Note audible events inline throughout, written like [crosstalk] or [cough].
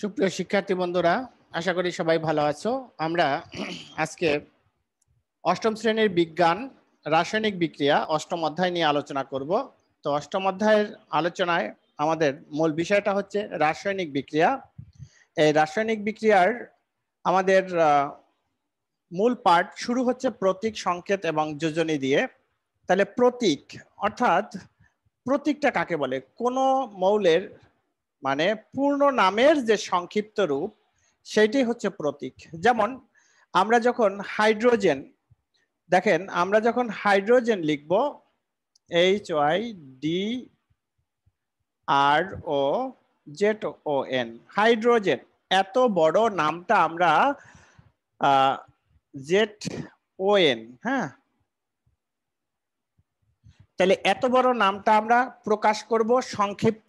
সুপ্রিয় শিক্ষার্থী বন্ধুরা আশা করি সবাই ভালো আছো আমরা আজকে অষ্টম শ্রেণীর বিজ্ঞান রাসায়নিক বিক্রিয়া অষ্টম অধ্যায় নিয়ে আলোচনা করব তো অষ্টম অধ্যায়ের আলোচনায় আমাদের মূল বিষয়টা হচ্ছে রাসায়নিক বিক্রিয়া এই রাসায়নিক বিক্রিয়ার আমাদের মূল পার্ট শুরু হচ্ছে প্রতীক সংকেত এবং যোজনী দিয়ে তাহলে প্রতীক অর্থাৎ প্রতীকটা কাকে বলে কোনো মৌলের মানে পূর্ণ নামের যে সংক্ষিপ্ত রূপ সেটি হচ্ছে প্রতীক যেমন আমরা যখন হাইড্রোজেন দেখেন আমরা যখন হাইড্রোজেন লিখব H Y D R O Z O N hydrogen এত বড় নামটা আমরা জেট ও এন হ্যাঁ তাহলে এত বড় নামটা আমরা প্রকাশ করব সংক্ষিপ্ত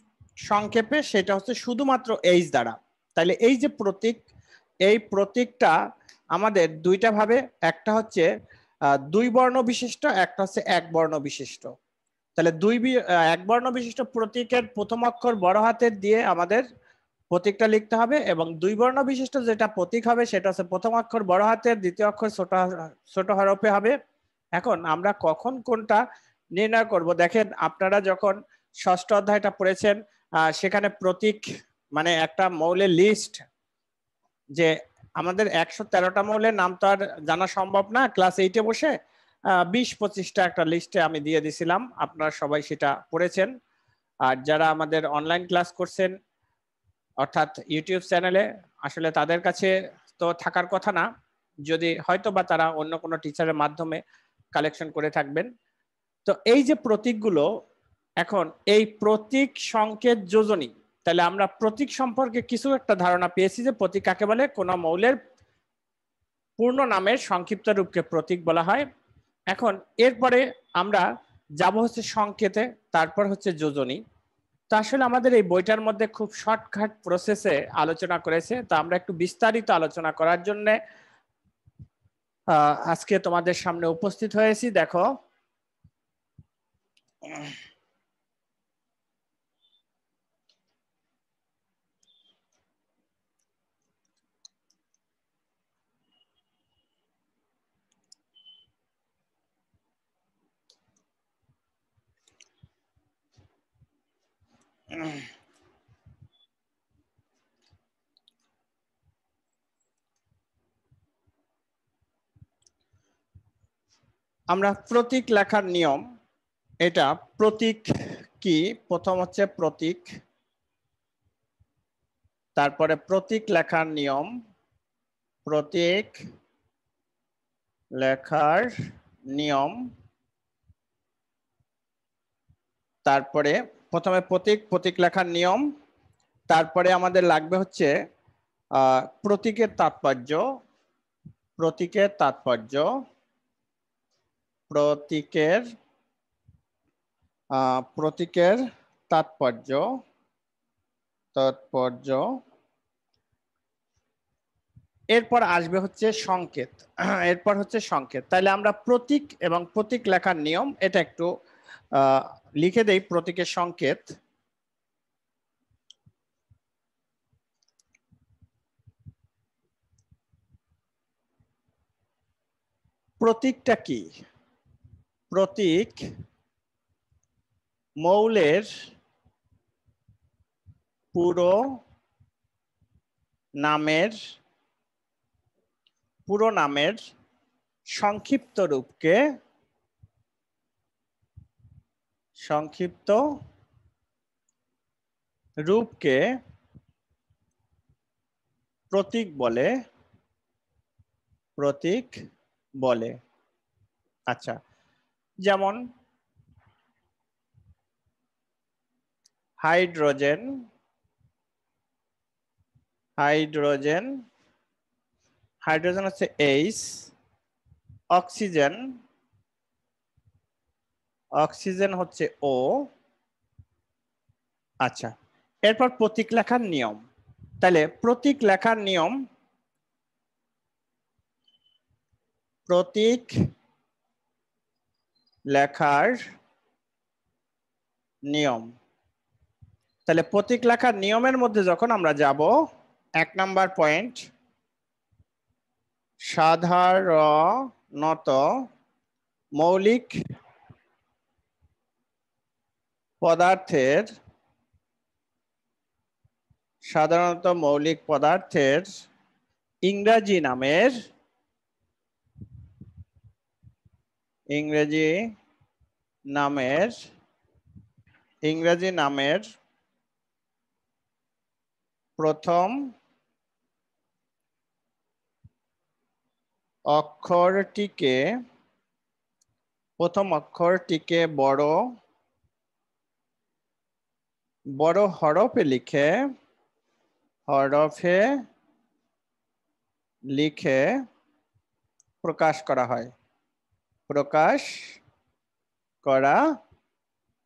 সংক্ষেপে সেটা হচ্ছে শুধুমাত্র এইচ দ্বারা তাহলে এই যে প্রতীক এই প্রতীকটা আমাদের দুইটা ভাবে একটা হচ্ছে দুই বর্ণ বিশিষ্ট একটা হচ্ছে এক বর্ণ বিশিষ্ট তাহলে দুই এক বর্ণ বিশিষ্ট প্রতীকের প্রথম অক্ষর বড় হাতের দিয়ে আমাদের প্রতীকটা লিখতে হবে এবং দুই বর্ণ বিশিষ্ট যেটা প্রতীক হবে সেটা হচ্ছে প্রথম অক্ষর বড় হাতের দ্বিতীয় অক্ষর ছোট ছোট হরফে হবে এখন আমরা কখন কোনটা নির্ণয় করব দেখেন আপনারা যখন ষষ্ঠ অধ্যায়টা পড়েছেন সেখানে প্রতীক মানে একটা মৌলের লিস্ট যে আমাদের একশো তেরোটা মৌলের নাম তো আর জানা সম্ভব না ক্লাস এইটে বসে বিশ পঁচিশটা একটা লিস্টে আমি দিয়ে দিছিলাম আপনারা সবাই সেটা পড়েছেন আর যারা আমাদের অনলাইন ক্লাস করছেন অর্থাৎ ইউটিউব চ্যানেলে আসলে তাদের কাছে তো থাকার কথা না যদি হয়তো বা তারা অন্য কোনো টিচারের মাধ্যমে কালেকশন করে থাকবেন তো এই যে প্রতীকগুলো এখন এই প্রতীক সংকেত যোজনী তাহলে আমরা প্রতীক সম্পর্কে কিছু একটা ধারণা পেয়েছি যে প্রতীক কাকে বলে কোন মৌলের পূর্ণ নামের সংক্ষিপ্ত রূপকে প্রতীক বলা হয় এখন এরপরে আমরা যাব হচ্ছে সংকেতে তারপর হচ্ছে যোজনী তো আসলে আমাদের এই বইটার মধ্যে খুব শর্টকাট প্রসেসে আলোচনা করেছে তা আমরা একটু বিস্তারিত আলোচনা করার জন্য আজকে তোমাদের সামনে উপস্থিত হয়েছি দেখো [clears throat] আমরা প্রতীক লেখার নিয়ম এটা প্রতীক কি প্রথম হচ্ছে প্রতীক তারপরে প্রতীক লেখার নিয়ম প্রতীক লেখার নিয়ম তারপরে প্রথমে প্রতীক প্রতীক লেখার নিয়ম তারপরে আমাদের লাগবে হচ্ছে প্রতীকের তাৎপর্য প্রতীকের তাৎপর্য প্রতীকের প্রতীকের তাৎপর্য তাৎপর্য এরপর আসবে হচ্ছে সংকেত [clears throat] এরপর হচ্ছে সংকেত তাহলে আমরা প্রতীক এবং প্রতীক লেখার নিয়ম এটা একটু লিখে দেই প্রতীকের সংকেত প্রতীকটা কি প্রতীক মৌলের পুরো নামের পুরো নামের সংক্ষিপ্ত রূপকে সংক্ষিপ্ত রূপকে প্রতীক বলে প্রতীক বলে আচ্ছা যেমন হাইড্রোজেন হাইড্রোজেন হাইড্রোজেন হচ্ছে এইচ অক্সিজেন অক্সিজেন হচ্ছে ও আচ্ছা এরপর প্রতীক লেখার নিয়ম তাহলে প্রতীক লেখার নিয়ম প্রতীক লেখার নিয়ম তাহলে প্রতীক লেখার নিয়মের মধ্যে যখন আমরা যাব এক নাম্বার পয়েন্ট সাধারণত মৌলিক পদার্থের সাধারণত মৌলিক পদার্থের ইংরাজি নামের ইংরেজি নামের ইংরেজি নামের প্রথম অক্ষরটিকে প্রথম অক্ষরটিকে বড় বড় হরফে লিখে হরফে লিখে প্রকাশ করা হয় প্রকাশ করা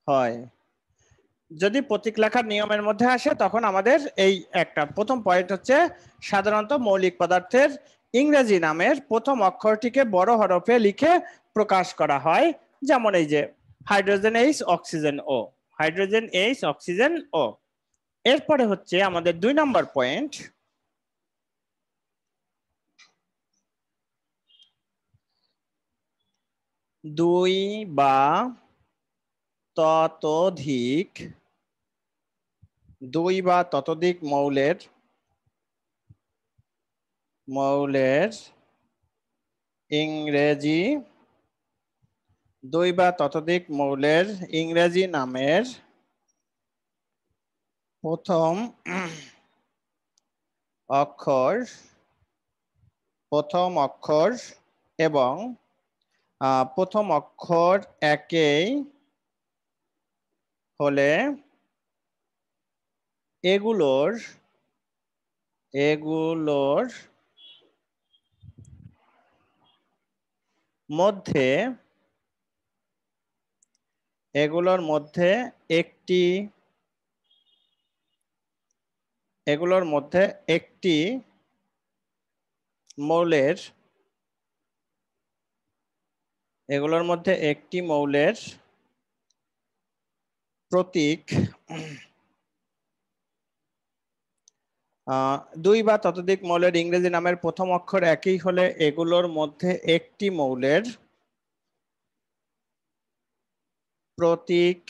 হয় যদি প্রতীক লেখার নিয়মের মধ্যে আসে তখন আমাদের এই একটা প্রথম পয়েন্ট হচ্ছে সাধারণত মৌলিক পদার্থের ইংরেজি নামের প্রথম অক্ষরটিকে বড় হরফে লিখে প্রকাশ করা হয় যেমন এই যে hydrogen H oxygen O hydrogen H oxygen O এরপরে হচ্ছে আমাদের দুই নাম্বার পয়েন্ট দুই বা ততোধিক দুই বা ততোধিক মৌলের মৌলের ইংরেজি দুই বা ততোধিক মৌলের ইংরেজি নামের প্রথম অক্ষর প্রথম অক্ষর এবং প্রথম অক্ষর একেই হলে এগুলোর এগুলোর মধ্যে এগুলোর মধ্যে একটি এগুলোর মধ্যে একটি মৌলের এগুলোর মধ্যে একটি মৌলের প্রতীক দুই বা ততোধিক মৌলের ইংরেজি নামের প্রথম অক্ষর একই হলে এগুলোর মধ্যে একটি মৌলের প্রতীক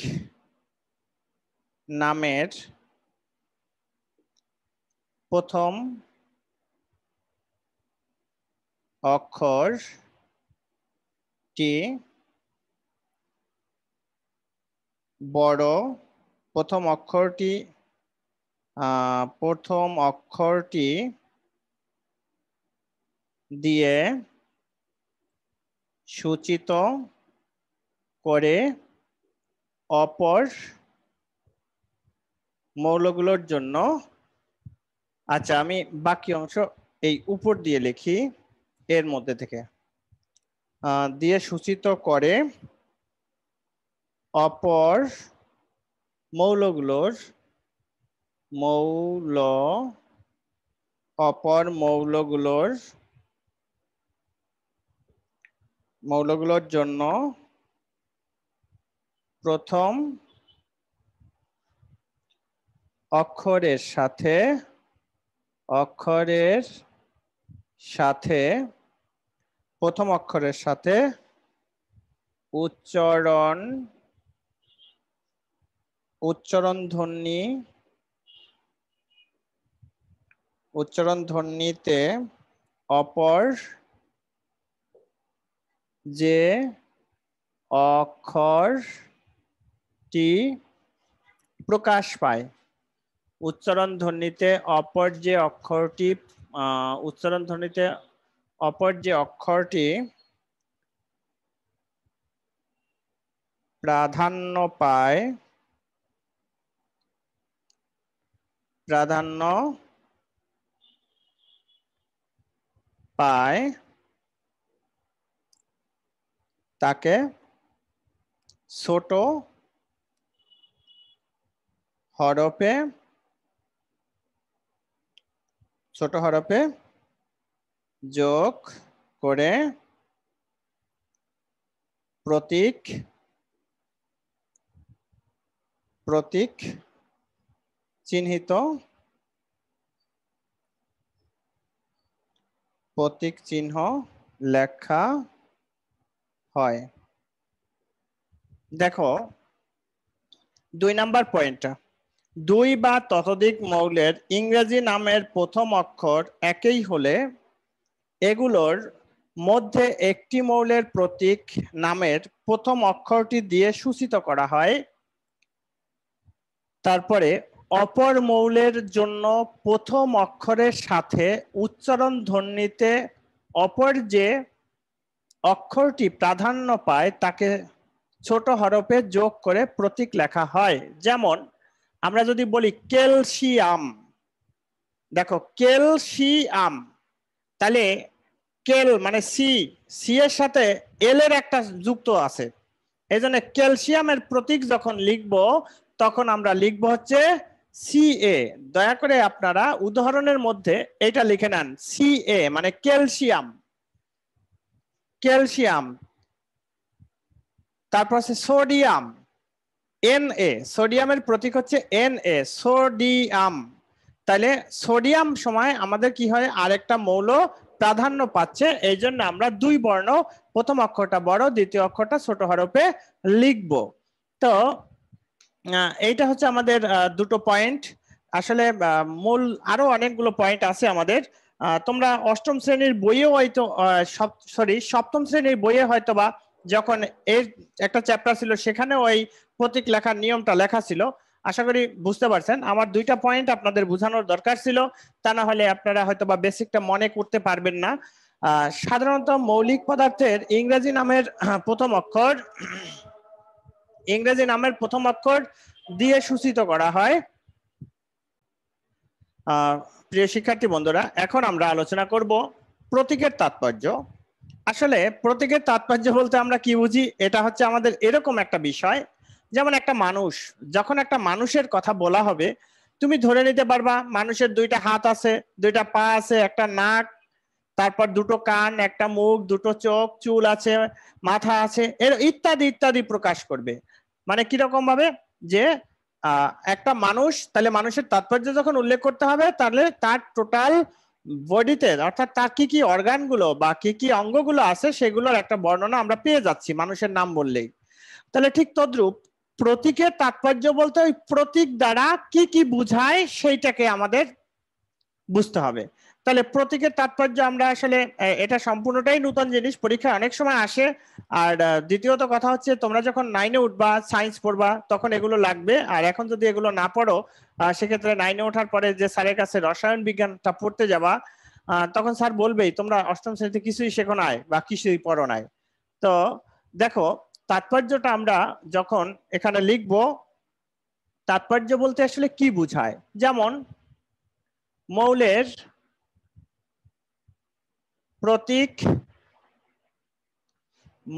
নামের প্রথম অক্ষরটি বড় প্রথম অক্ষরটি প্রথম অক্ষরটি দিয়ে সূচিত করে অপর মৌলগুলোর জন্য আচ্ছা আমি বাকি অংশ এই উপর দিয়ে লিখি এর মধ্যে থেকে দিয়ে সূচিত করে অপর মৌলগুলোর মৌল অপর মৌলগুলোর মৌলগুলোর জন্য প্রথম অক্ষরের সাথে অক্ষরের সাথে প্রথম অক্ষরের সাথে উচ্চারণ উচ্চারণ ধ্বনি উচ্চারণ ধ্বনিতে অপর যে অক্ষর টি প্রকাশ পায় উচ্চারণ ধ্বনিতে অপর যে অক্ষরটি উচ্চারণ ধ্বনিতে অপর যে অক্ষরটি প্রাধান্য পায় প্রাধান্য পায় তাকে ছোট হরফে ছোট হরফে যোগ করে প্রতীক প্রতীক চিহ্নিত প্রতীক চিহ্ন লেখা হয় দেখো দুই নাম্বার পয়েন্টটা দুই বা ততোধিক মৌলের ইংরেজি নামের প্রথম অক্ষর একই হলে এগুলোর মধ্যে একটি মৌলের প্রতীক নামের প্রথম অক্ষরটি দিয়ে সূচিত করা হয় তারপরে অপর মৌলের জন্য প্রথম অক্ষরের সাথে উচ্চারণ ধ্বনিতে অপর যে অক্ষরটি প্রাধান্য পায় তাকে ছোট হরফে যোগ করে প্রতীক লেখা হয় যেমন আমরা যদি বলি ক্যালসিয়াম দেখো ক্যালসিয়াম তাহলে কেল মানে সি সি এর সাথে এল এর একটা যুক্ত আছে এই জন্য ক্যালসিয়ামের প্রতীক যখন লিখব তখন আমরা লিখব হচ্ছে সি এ দয়া করে আপনারা উদাহরণের মধ্যে এটা লিখে নেন সি এ মানে ক্যালসিয়াম ক্যালসিয়াম তারপর আছে সোডিয়াম এনএ সোডিয়ামের প্রতীক হচ্ছে এন এ সোডিয়াম তাহলে সোডিয়াম সময় আমাদের কি হয় আরেকটা মৌল প্রাধান্য পাচ্ছে এই জন্য আমরা দুই বর্ণ প্রথম অক্ষরটা বড় দ্বিতীয় অক্ষরটা ছোট হরফে লিখব তো এইটা হচ্ছে আমাদের দুটো পয়েন্ট আসলে মূল আরো অনেকগুলো পয়েন্ট আছে আমাদের তোমরা অষ্টম শ্রেণীর বইয়েও হয়তো সরি সপ্তম শ্রেণীর বইয়ে হয়তো বা যখন এর একটা চ্যাপ্টার ছিল সেখানে ওই প্রতীক লেখার নিয়মটা লেখা ছিল আশা করি বুঝতে পারছেন আমার দুইটা পয়েন্ট আপনাদের বোঝানোর দরকার ছিল তা না হলে আপনারা হয়তো বা বেসিকটা মনে করতে পারবেন না সাধারণত মৌলিক পদার্থের ইংরেজি নামের [clears throat] প্রথম অক্ষর [clears throat] ইংরেজি নামের প্রথম অক্ষর দিয়ে সূচিত করা হয় প্রিয় শিক্ষার্থী বন্ধুরা এখন আমরা আলোচনা করব প্রতীকের তাৎপর্য আসলে প্রতীকের তাৎপর্য বলতে আমরা কি বুঝি এটা হচ্ছে আমাদের এরকম একটা বিষয় যেমন একটা মানুষ যখন একটা মানুষের কথা বলা হবে তুমি ধরে নিতে পারবা মানুষের দুইটা হাত আছে দুইটা পা আছে একটা নাক তারপর দুটো কান একটা মুখ দুটো চোখ চুল আছে মাথা আছে এর ইত্যাদি ইত্যাদি প্রকাশ করবে মানে কিরকম ভাবে যে একটা মানুষ তাহলে মানুষের তাৎপর্য যখন উল্লেখ করতে হবে তাহলে তার টোটাল বডিতে অর্থাৎ তার কি কি অর্গানগুলো বা কি কি অঙ্গগুলো আছে সেগুলোর একটা বর্ণনা আমরা পেয়ে যাচ্ছি মানুষের নাম বললেই তাহলে ঠিক তদ্রূপ প্রতীকের তাৎপর্য বলতে ওই প্রতীক দ্বারা কি কি বুঝায় সেইটাকে আমাদের বুঝতে হবে তাহলে প্রতীকের তাৎপর্য আমরা আসলে এটা সম্পূর্ণটাই নতুন জিনিস পরীক্ষা অনেক সময় আসে আর দ্বিতীয়ত কথা হচ্ছে তোমরা যখন নাইনে উঠবা সায়েন্স পড়বা তখন এগুলো লাগবে আর এখন যদি এগুলো না পড়ো সেক্ষেত্রে নাইনে ওঠার পরে যে স্যারের কাছে রসায়ন বিজ্ঞানটা পড়তে যাবা তখন স্যার বলবেই তোমরা অষ্টম শ্রেণীতে কিছুই শেখো নাই বা কিছুই পড়ো নাই তো দেখো তাৎপর্যটা আমরা যখন এখানে লিখব তাৎপর্য বলতে আসলে কি বুঝায় যেমন মৌলের প্রতীক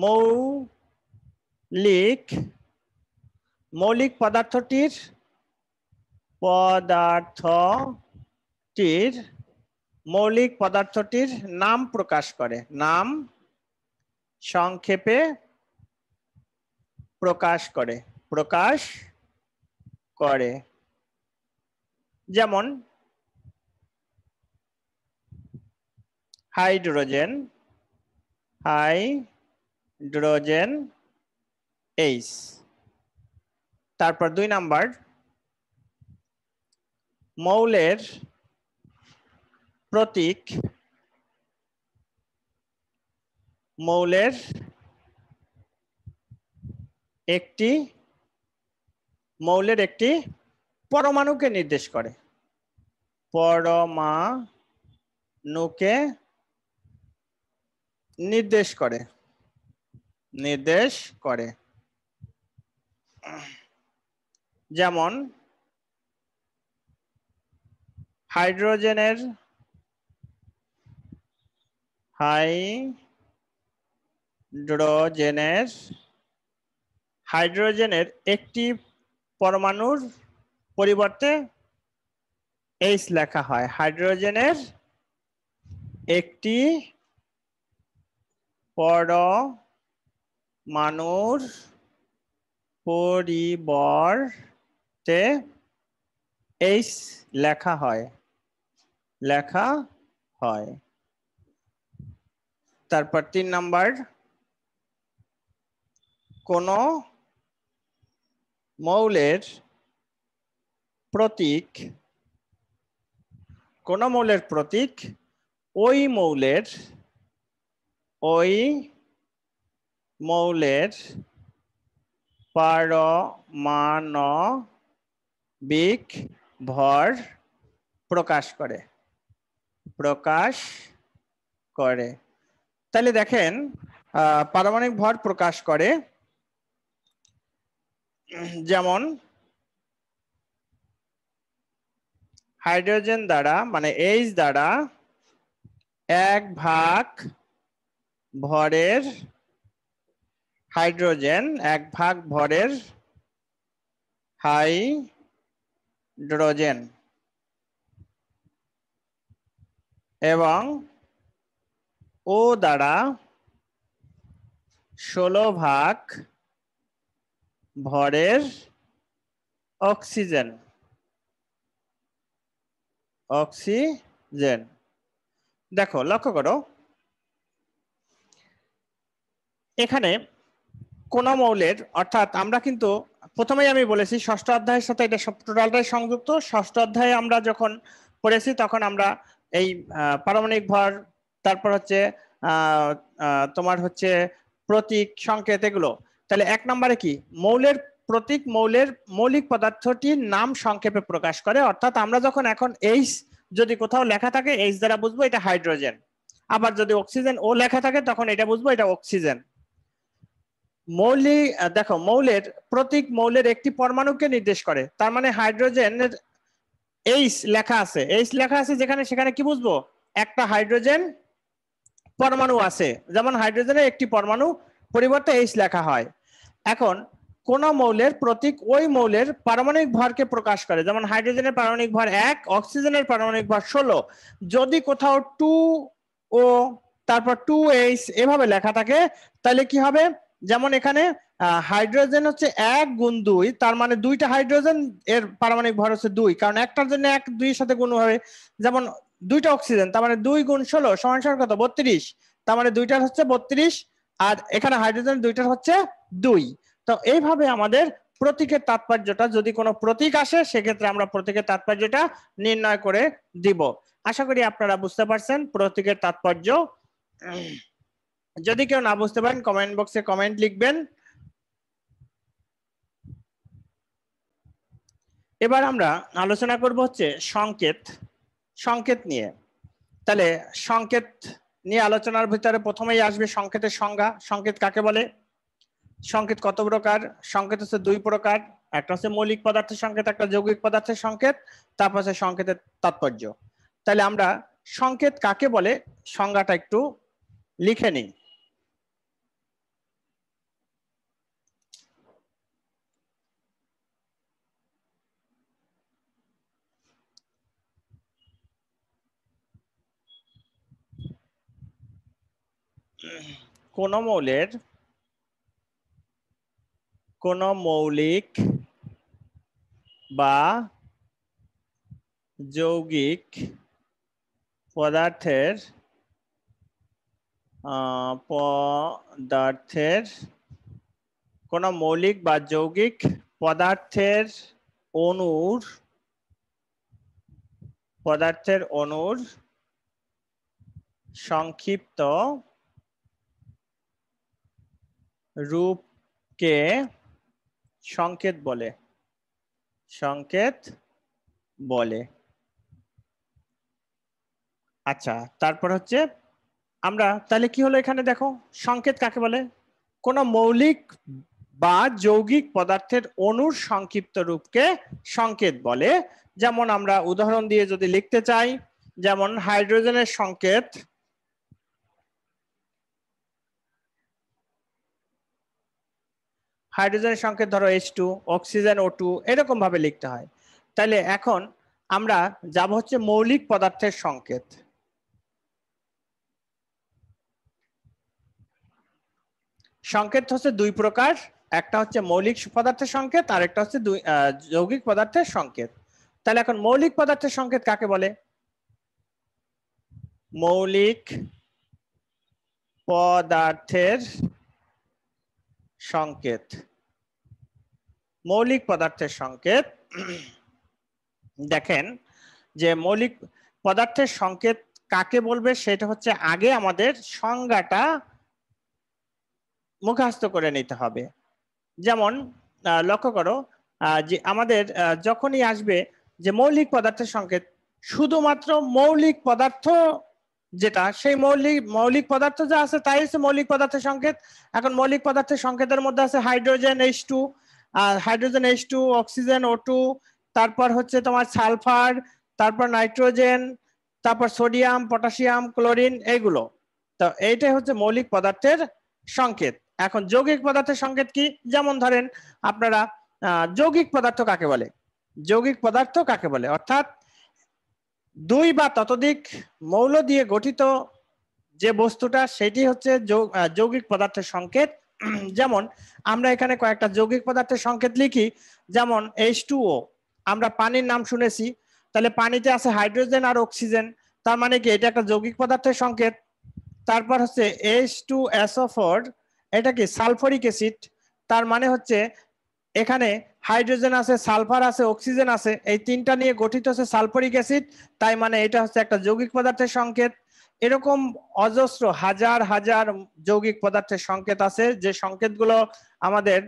মৌলিক মৌলিক পদার্থটির পদার্থটির মৌলিক পদার্থটির নাম প্রকাশ করে নাম সংক্ষেপে প্রকাশ করে প্রকাশ করে যেমন হাইড্রোজেন হাইড্রোজেন এইচ তারপর দুই নাম্বার মৌলের প্রতীক মৌলের একটি মৌলের একটি পরমাণুকে নির্দেশ করে পরমাণুকে নির্দেশ করে নির্দেশ করে যেমন হাইড্রোজেনের হাইড্রোজেনের হাইড্রোজেনের একটি পরমাণুর পরিবর্তে এইচ লেখা হয় হাইড্রোজেনের একটি পর মানুষ পরিবর্তে এইস লেখা হয় লেখা হয় তারপর তিন নাম্বার কোন মৌলের প্রতীক কোন মৌলের প্রতীক ওই মৌলের ওই মৌলের পারমানবিক ভর প্রকাশ করে প্রকাশ করে তাহলে দেখেন পারমাণবিক ভর প্রকাশ করে যেমন হাইড্রোজেন দ্বারা মানে এইচ দ্বারা এক ভাগ ভরের হাইড্রোজেন এক ভাগ ভরের হাইড্রোজেন এবং ও দ্বারা ষোলো ভাগ ভরের অক্সিজেন অক্সিজেন দেখো লক্ষ্য করো এখানে কোন মৌলের অর্থাৎ আমরা কিন্তু প্রথমেই আমি বলেছি ষষ্ঠ অধ্যায়ের সাথে এটা টোটালটাই সংযুক্ত ষষ্ঠ অধ্যায়ে আমরা যখন পড়েছি তখন আমরা এই পারমাণবিক ভর তারপর হচ্ছে তোমার হচ্ছে প্রতীক সংকেত এগুলো তাহলে এক নম্বরে কি মৌলের প্রতীক মৌলের মৌলিক পদার্থটির নাম সংক্ষেপে প্রকাশ করে অর্থাৎ আমরা যখন এখন এইচ যদি কোথাও লেখা থাকে এইচ দ্বারা বুঝবো এটা হাইড্রোজেন আবার যদি অক্সিজেন ও লেখা থাকে তখন এটা বুঝবো এটা অক্সিজেন মৌলি দেখো মৌলের প্রতীক মৌলের একটি পরমাণুকে নির্দেশ করে তার মানে হাইড্রোজেনের এইচ লেখা আছে এইচ লেখা আছে যেখানে সেখানে কি বুঝবো একটা হাইড্রোজেন পরমাণু আছে যেমন হাইড্রোজেনের একটি পরমাণু পরিবর্তে এইচ লেখা হয় এখন কোন মৌলের প্রতীক ওই মৌলের পারমাণবিক ভরকে প্রকাশ করে যেমন হাইড্রোজেনের পারমাণবিক ভর এক অক্সিজেনের পারমাণবিক ভর ষোলো যদি কোথাও টু ও তারপর টু এইচ এভাবে লেখা থাকে তাহলে কি হবে যেমন এখানে হাইড্রোজেন হচ্ছে এক গুণ দুই তার মানে দুইটা হাইড্রোজেন এর পারমাণবিক ভর হচ্ছে দুই কারণ একটার জন্য এক দুইয়ের সাথে গুণ হবে যেমন দুইটা অক্সিজেন তার মানে দুই গুণ ষোলো সমান কত বত্রিশ তার মানে দুইটার হচ্ছে বত্রিশ আর এখানে হাইড্রোজেন দুইটার হচ্ছে দুই তো এইভাবে আমাদের প্রতীকের তাৎপর্যটা যদি কোনো প্রতীক আসে সেক্ষেত্রে আমরা প্রতীকের তাৎপর্যটা নির্ণয় করে দিব আশা করি আপনারা বুঝতে পারছেন প্রতীকের তাৎপর্য যদি কেউ না বুঝতে পারেন কমেন্ট বক্সে কমেন্ট লিখবেন এবার আমরা আলোচনা করব হচ্ছে সংকেত সংকেত নিয়ে তাহলে সংকেত নিয়ে আলোচনার ভিতরে প্রথমেই আসবে সংকেতের সংজ্ঞা সংকেত কাকে বলে সংকেত কত প্রকার সংকেত হচ্ছে দুই প্রকার একটা হচ্ছে মৌলিক পদার্থের সংকেত একটা যৌগিক পদার্থের সংকেত তারপর হচ্ছে সংকেতের তাৎপর্য তাহলে আমরা সংকেত কাকে বলে সংজ্ঞাটা একটু লিখে নিই কোন মৌলের কোন মৌলিক বা যৌগিক পদার্থের পদার্থের কোন মৌলিক বা যৌগিক পদার্থের অনুর পদার্থের অনুর সংক্ষিপ্ত রূপকে সংকেত বলে সংকেত বলে আচ্ছা তারপর হচ্ছে আমরা তাহলে কি হলো এখানে দেখো সংকেত কাকে বলে কোন মৌলিক বা যৌগিক পদার্থের অনুর সংক্ষিপ্ত রূপকে সংকেত বলে যেমন আমরা উদাহরণ দিয়ে যদি লিখতে চাই যেমন হাইড্রোজেনের সংকেত হাইড্রোজেনের সংকেত ধরো H two oxygen O two এরকম ভাবে লিখতে হয় তাহলে এখন আমরা যাব হচ্ছে মৌলিক পদার্থের সংকেত সংকেত হচ্ছে দুই প্রকার একটা হচ্ছে মৌলিক পদার্থের সংকেত আর একটা হচ্ছে দুই যৌগিক পদার্থের সংকেত তাহলে এখন মৌলিক পদার্থের সংকেত কাকে বলে মৌলিক পদার্থের সংকেত মৌলিক পদার্থের সংকেত দেখেন যে মৌলিক পদার্থের সংকেত কাকে বলবে সেটা হচ্ছে আগে আমাদের সংজ্ঞাটা মুখাস্ত করে নিতে হবে যেমন লক্ষ্য করো যে আমাদের যখনই আসবে যে মৌলিক পদার্থের সংকেত শুধুমাত্র মৌলিক পদার্থ যেটা সেই মৌলিক মৌলিক পদার্থ যা আছে তাই হচ্ছে মৌলিক পদার্থের সংকেত এখন মৌলিক পদার্থের সংকেতের মধ্যে আছে হাইড্রোজেন এইচ টু আর hydrogen H two oxygen O two তারপর হচ্ছে তোমার সালফার তারপর নাইট্রোজেন তারপর সোডিয়াম পটাশিয়াম ক্লোরিন এইগুলো তো এইটাই হচ্ছে মৌলিক পদার্থের সংকেত এখন যৌগিক পদার্থের সংকেত কি যেমন ধরেন আপনারা যৌগিক পদার্থ কাকে বলে যৌগিক পদার্থ কাকে বলে অর্থাৎ দুই বা ততোধিক মৌল দিয়ে গঠিত যে বস্তুটা সেটি হচ্ছে যৌগিক পদার্থের সংকেত [clears throat] যেমন আমরা এখানে কয়েকটা যৌগিক পদার্থের সংকেত লিখি যেমন এইচ আমরা পানির নাম শুনেছি তাহলে পানিতে আছে হাইড্রোজেন আর অক্সিজেন তার মানে কি এটা একটা যৌগিক পদার্থের সংকেত তারপর হচ্ছে এইচ টু এটা কি সালফরিক অ্যাসিড তার মানে হচ্ছে এখানে হাইড্রোজেন আছে সালফার আছে অক্সিজেন আছে এই তিনটা নিয়ে গঠিত হচ্ছে সালফারিক অ্যাসিড তাই মানে এটা হচ্ছে একটা যৌগিক পদার্থের সংকেত এরকম অজস্র হাজার হাজার যৌগিক পদার্থের সংকেত আছে যে সংকেতগুলো আমাদের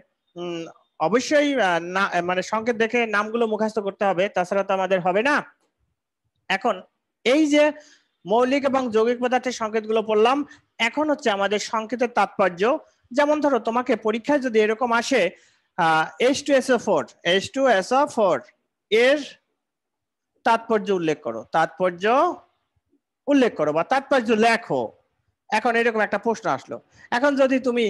অবশ্যই না মানে সংকেত দেখে নামগুলো মুখস্থ করতে হবে তাছাড়া তো আমাদের হবে না এখন এই যে মৌলিক এবং যৌগিক পদার্থের সংকেতগুলো পড়লাম এখন হচ্ছে আমাদের সংকেতের তাৎপর্য যেমন ধরো তোমাকে পরীক্ষায় যদি এরকম আসে H2SO4 H2SO4 এর তাৎপর্য উল্লেখ করো তাৎপর্য উল্লেখ করো বা তাৎপর্য লেখো এখন এরকম একটা প্রশ্ন আসলো এখন যদি তুমি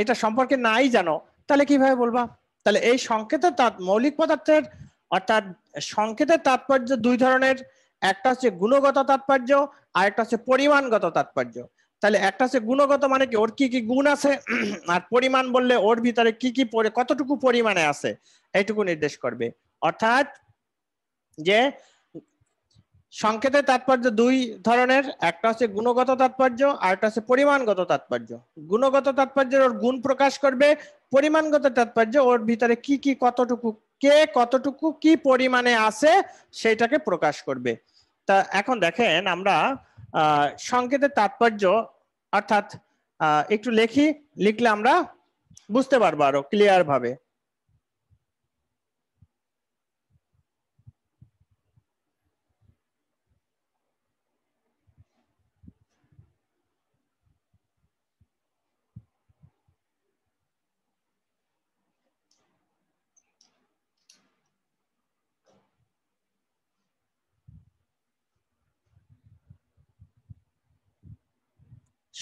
এটা সম্পর্কে নাই জানো তাহলে কিভাবে বলবা তাহলে এই সংকেতের তাৎ মৌলিক পদার্থের অর্থাৎ সংকেতের তাৎপর্য দুই ধরনের একটা হচ্ছে গুণগত তাৎপর্য আর একটা হচ্ছে পরিমাণগত তাৎপর্য তাহলে একটা হচ্ছে গুণগত মানে কি ওর কি কি গুণ আছে [clears throat] আর পরিমাণ বললে ওর ভিতরে কি কি কতটুকু পরিমাণে আছে এইটুকু নির্দেশ করবে অর্থাৎ যে সংকেতের তাৎপর্য দুই ধরনের একটা হচ্ছে গুণগত তাৎপর্য আর একটা হচ্ছে পরিমাণগত তাৎপর্য গুণগত তাৎপর্যের ওর গুণ প্রকাশ করবে পরিমাণগত তাৎপর্য ওর ভিতরে কি কি কতটুকু কে কতটুকু কি পরিমাণে আছে সেটাকে প্রকাশ করবে তা এখন দেখেন আমরা সংকেতের তাৎপর্য অর্থাৎ একটু লেখি লিখলে আমরা বুঝতে পারবো আরো ক্লিয়ার ভাবে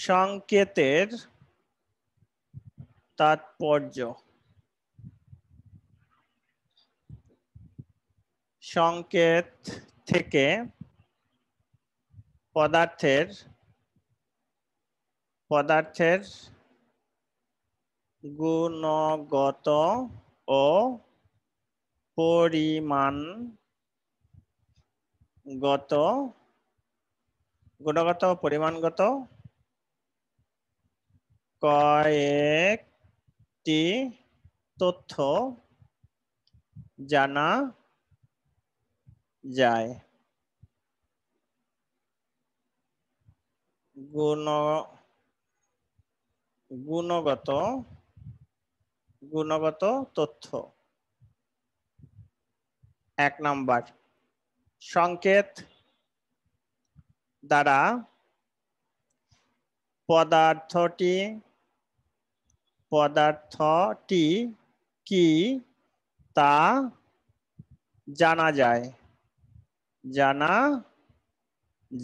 সংকেতের তাৎপর্য সংকেত থেকে পদার্থের পদার্থের গুণগত ও পরিমাণগত গুণগত পরিমাণগত কয়েকটি তথ্য জানা যায় গুণ গুণগত গুণগত তথ্য এক নাম্বার সংকেত দ্বারা পদার্থটি পদার্থটি কি তা জানা যায় জানা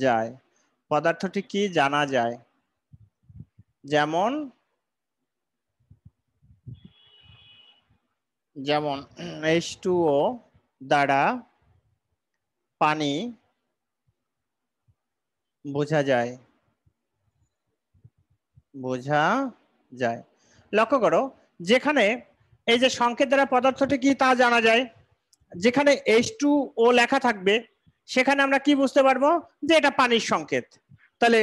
যায় পদার্থটি কি জানা যায় যেমন যেমন এইচ ও দ্বারা পানি বোঝা যায় বোঝা যায় লক্ষ্য করো যেখানে এই যে সংকেত দ্বারা পদার্থটি কি তা জানা যায় যেখানে এইচ টু ও লেখা থাকবে সেখানে আমরা কি বুঝতে পারবো যে এটা পানির সংকেত তাহলে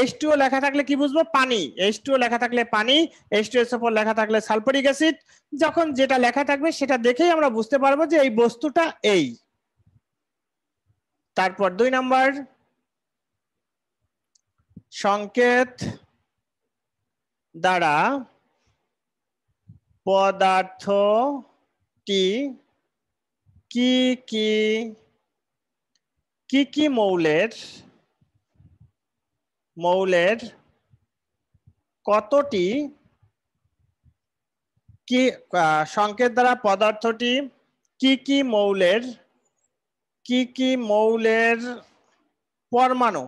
এইচ টু ও লেখা থাকলে কি বুঝবো পানি এইচ টু ও লেখা থাকলে পানি এইচ টু এস ওপর লেখা থাকলে সালফারিক অ্যাসিড যখন যেটা লেখা থাকবে সেটা দেখেই আমরা বুঝতে পারবো যে এই বস্তুটা এই তারপর দুই নাম্বার সংকেত দ্বারা পদার্থটি কি কি কি কি মৌলের মৌলের কতটি কি সংকেত দ্বারা পদার্থটি কি কি মৌলের কি কি মৌলের পরমাণু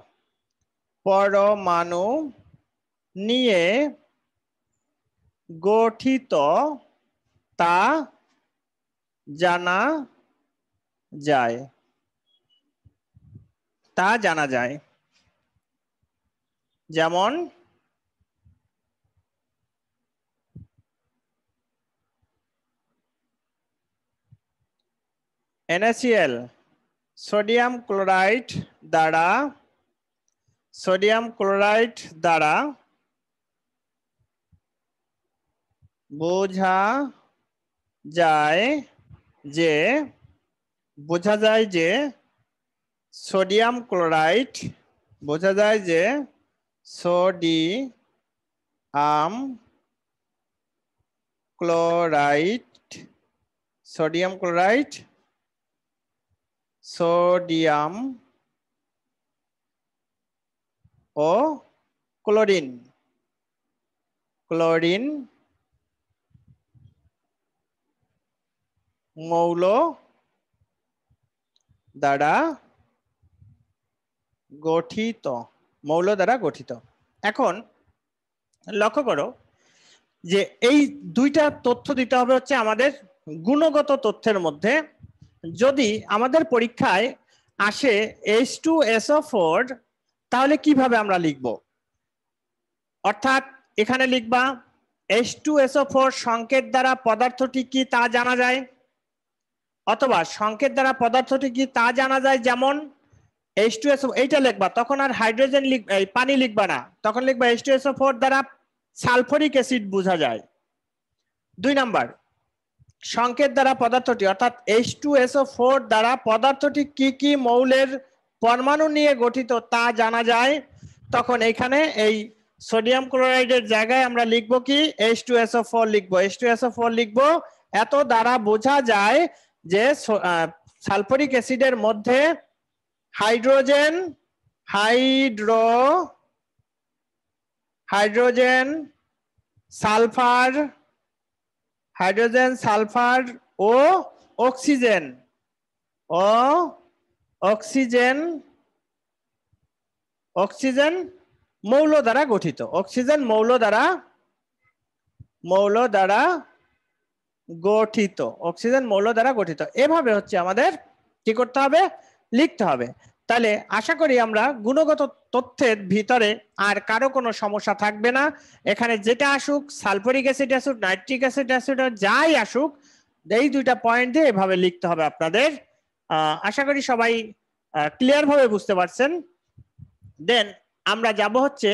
পরমাণু নিয়ে গঠিত তা জানা যায় তা জানা যায় যেমন এনএসিএল সোডিয়াম ক্লোরাইড দ্বারা সোডিয়াম ক্লোরাইড দ্বারা বোঝা যায় যে বোঝা যায় যে সোডিয়াম ক্লোরাইড বোঝা যায় যে আম ক্লোরাইড সোডিয়াম ক্লোরাইড সোডিয়াম ও ক্লোরিন ক্লোরিন মৌল দ্বারা গঠিত মৌল দ্বারা গঠিত এখন লক্ষ্য করো যে এই দুইটা তথ্য দিতে হবে হচ্ছে আমাদের গুণগত তথ্যের মধ্যে যদি আমাদের পরীক্ষায় আসে এইচ টু ও ফোর তাহলে কিভাবে আমরা লিখব অর্থাৎ এখানে লিখবা এইচ টু ও ফোর সংকেত দ্বারা পদার্থটি কি তা জানা যায় অথবা সংকেত দ্বারা পদার্থটি কি তা জানা যায় যেমন এইচ টু এস এইটা লিখবা তখন আর হাইড্রোজেন এই পানি লিখবা না তখন লিখবা এইচ টু এস ফোর দ্বারা সালফরিক অ্যাসিড বোঝা যায় দুই নাম্বার সংকেত দ্বারা পদার্থটি অর্থাৎ এইচ টু এস ফোর দ্বারা পদার্থটি কি কি মৌলের পরমাণু নিয়ে গঠিত তা জানা যায় তখন এখানে এই সোডিয়াম ক্লোরাইডের জায়গায় আমরা লিখবো কি এইচ টু এস ফোর লিখবো এইচ টু এস ফোর লিখবো এত দ্বারা বোঝা যায় যে সালফরিক অ্যাসিডের মধ্যে hydrogen hydro hydrogen sulphur hydrogen sulphur ও অক্সিজেন ও অক্সিজেন অক্সিজেন মৌল দ্বারা গঠিত অক্সিজেন মৌল দ্বারা মৌল দ্বারা গঠিত অক্সিজেন মৌল দ্বারা গঠিত এভাবে হচ্ছে আমাদের কি করতে হবে লিখতে হবে তাহলে আশা করি আমরা গুণগত তথ্যের ভিতরে আর কারো কোনো সমস্যা থাকবে না এখানে যেটা আসুক সালফরিক অ্যাসিড আসুক নাইট্রিক অ্যাসিড অ্যাসিড যাই আসুক এই দুইটা পয়েন্ট দিয়ে এভাবে লিখতে হবে আপনাদের আশা করি সবাই ক্লিয়ার ভাবে বুঝতে পারছেন দেন আমরা যাব হচ্ছে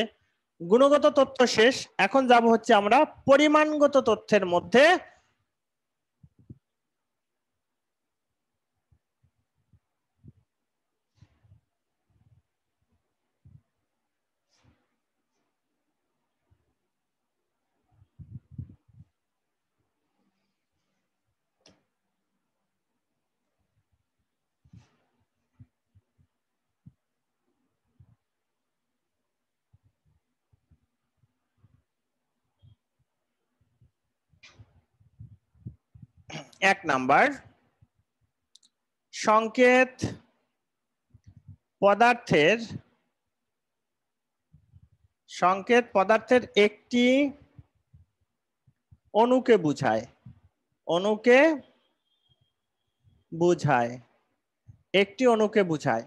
গুণগত তথ্য শেষ এখন যাব হচ্ছে আমরা পরিমাণগত তথ্যের মধ্যে এক নাম্বার সংকেত পদার্থের সংকেত পদার্থের একটি অণুকে বুঝায় অণুকে বুঝায় একটি অণুকে বুঝায়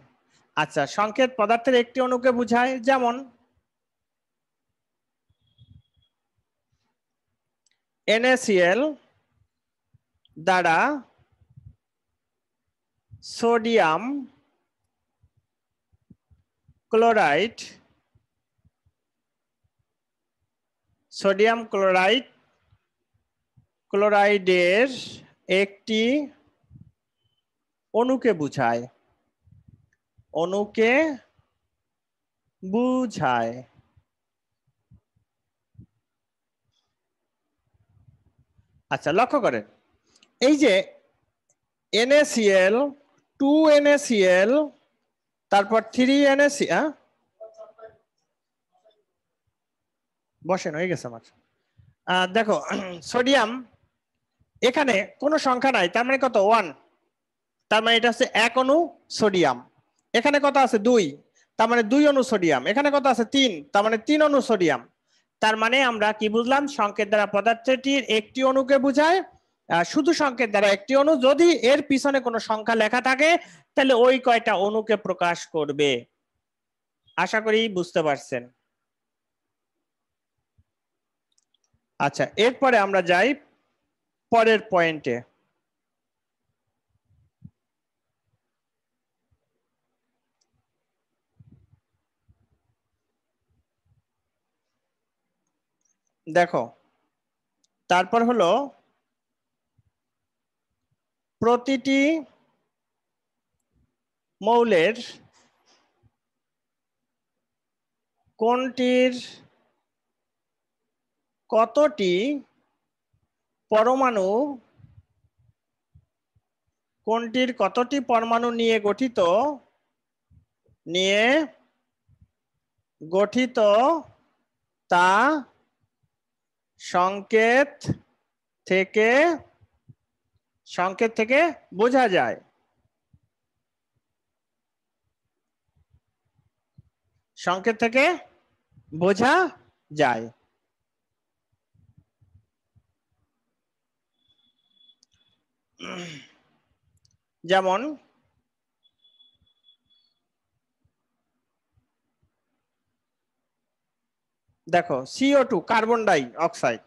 আচ্ছা সংকেত পদার্থের একটি অণুকে বুঝায় যেমন NaCl দ্বারা সোডিয়াম ক্লোরাইড সোডিয়াম ক্লোরাইড ক্লোরাইডের একটি অণুকে বুঝায় অণুকে বুঝায় আচ্ছা লক্ষ্য করেন এই যে এনএসিএল টু এনএসিএল তারপর থ্রি এনএসি হ্যাঁ বসেন হয়ে গেছে আমার দেখো সোডিয়াম [clears throat] এখানে কোনো সংখ্যা নাই তার মানে কত ওয়ান তার মানে এটা হচ্ছে এক অনু সোডিয়াম এখানে কত আছে দুই তার মানে দুই অনু সোডিয়াম এখানে কত আছে তিন তার মানে তিন অনু সোডিয়াম তার মানে আমরা কি বুঝলাম সংকেত দ্বারা পদার্থটির একটি অণুকে বুঝায় শুধু সংকেত দ্বারা একটি অণু যদি এর পিছনে কোনো সংখ্যা লেখা থাকে তাহলে ওই কয়টা অণুকে প্রকাশ করবে আশা করি বুঝতে পারছেন আচ্ছা এরপরে আমরা যাই পরের পয়েন্টে দেখো তারপর হলো প্রতিটি মৌলের কোনটির কতটি পরমাণু কোনটির কতটি পরমাণু নিয়ে গঠিত নিয়ে গঠিত তা সংকেত থেকে সংকেত থেকে বোঝা যায় সংকেত থেকে বোঝা যায় যেমন দেখো CO two carbon dioxide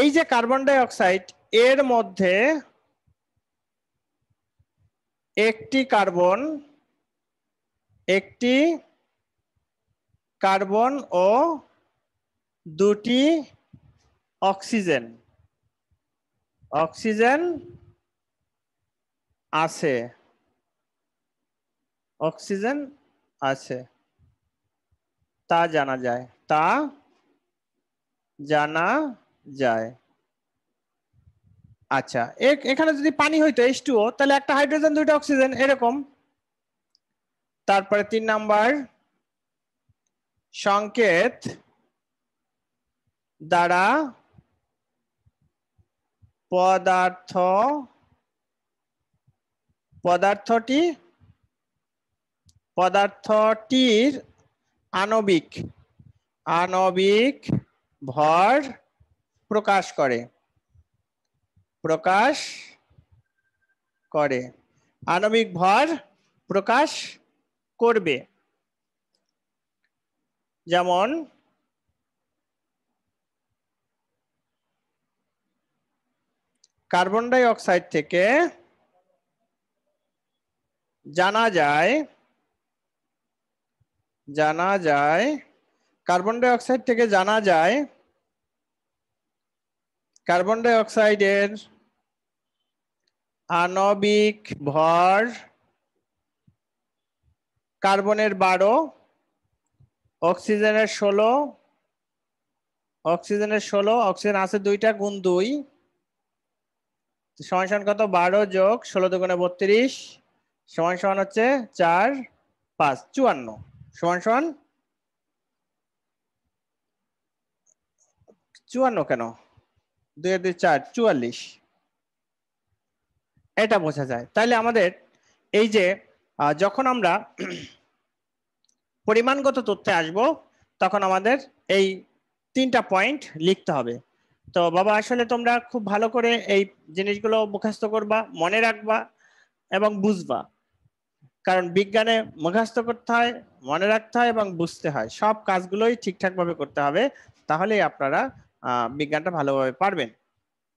এই যে কার্বন ডাই অক্সাইড এর মধ্যে একটি কার্বন একটি কার্বন ও দুটি অক্সিজেন অক্সিজেন আছে অক্সিজেন আছে তা জানা যায় তা জানা যায় আচ্ছা এখানে যদি পানি হইতো এইচ টু তাহলে একটা হাইড্রোজেন দুইটা অক্সিজেন এরকম তারপরে তিন নাম্বার সংকেত দ্বারা পদার্থ পদার্থটি পদার্থটির আণবিক আণবিক ভর প্রকাশ করে প্রকাশ করে আণবিক ভর প্রকাশ করবে যেমন কার্বন ডাই অক্সাইড থেকে জানা যায় জানা যায় কার্বন ডাই অক্সাইড থেকে জানা যায় কার্বন ডাই অক্সাইডের আণবিক ভর কার্বনের বারো অক্সিজেনের ষোলো অক্সিজেনের ষোলো অক্সিজেন আছে দুইটা গুণ দুই সমান সমান কত বারো যোগ ষোলো দুগুণে বত্রিশ সমান সমান হচ্ছে চার পাঁচ চুয়ান্ন সমান সমান চুয়ান্ন কেন দুই দুই চার চুয়াল্লিশ এটা বোঝা যায় তাহলে আমাদের এই যে যখন আমরা পরিমাণগত তথ্যে আসব তখন আমাদের এই তিনটা পয়েন্ট লিখতে হবে তো বাবা আসলে তোমরা খুব ভালো করে এই জিনিসগুলো মুখস্থ করবা মনে রাখবা এবং বুঝবা কারণ বিজ্ঞানে মুখস্থ করতে হয় মনে রাখতে হয় এবং বুঝতে হয় সব কাজগুলোই ঠিকঠাকভাবে করতে হবে তাহলেই আপনারা বিজ্ঞানটা ভালোভাবে পারবেন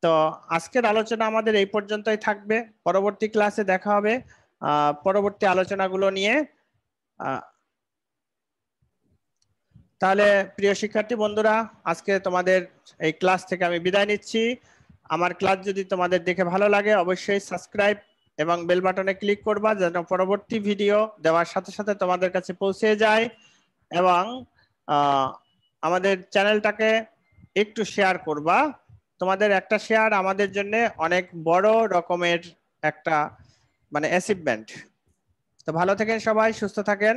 তো আজকের আলোচনা আমাদের এই পর্যন্তই থাকবে পরবর্তী ক্লাসে দেখা হবে পরবর্তী আলোচনাগুলো নিয়ে তাহলে প্রিয় শিক্ষার্থী বন্ধুরা আজকে তোমাদের এই ক্লাস থেকে আমি বিদায় নিচ্ছি আমার ক্লাস যদি তোমাদের দেখে ভালো লাগে অবশ্যই সাবস্ক্রাইব এবং বেল বাটনে ক্লিক করবা যেন পরবর্তী ভিডিও দেওয়ার সাথে সাথে তোমাদের কাছে পৌঁছে যায় এবং আমাদের চ্যানেলটাকে একটু শেয়ার করবা তোমাদের একটা শেয়ার আমাদের জন্য অনেক বড় রকমের একটা মানে অ্যাচিভমেন্ট তো ভালো থাকেন সবাই সুস্থ থাকেন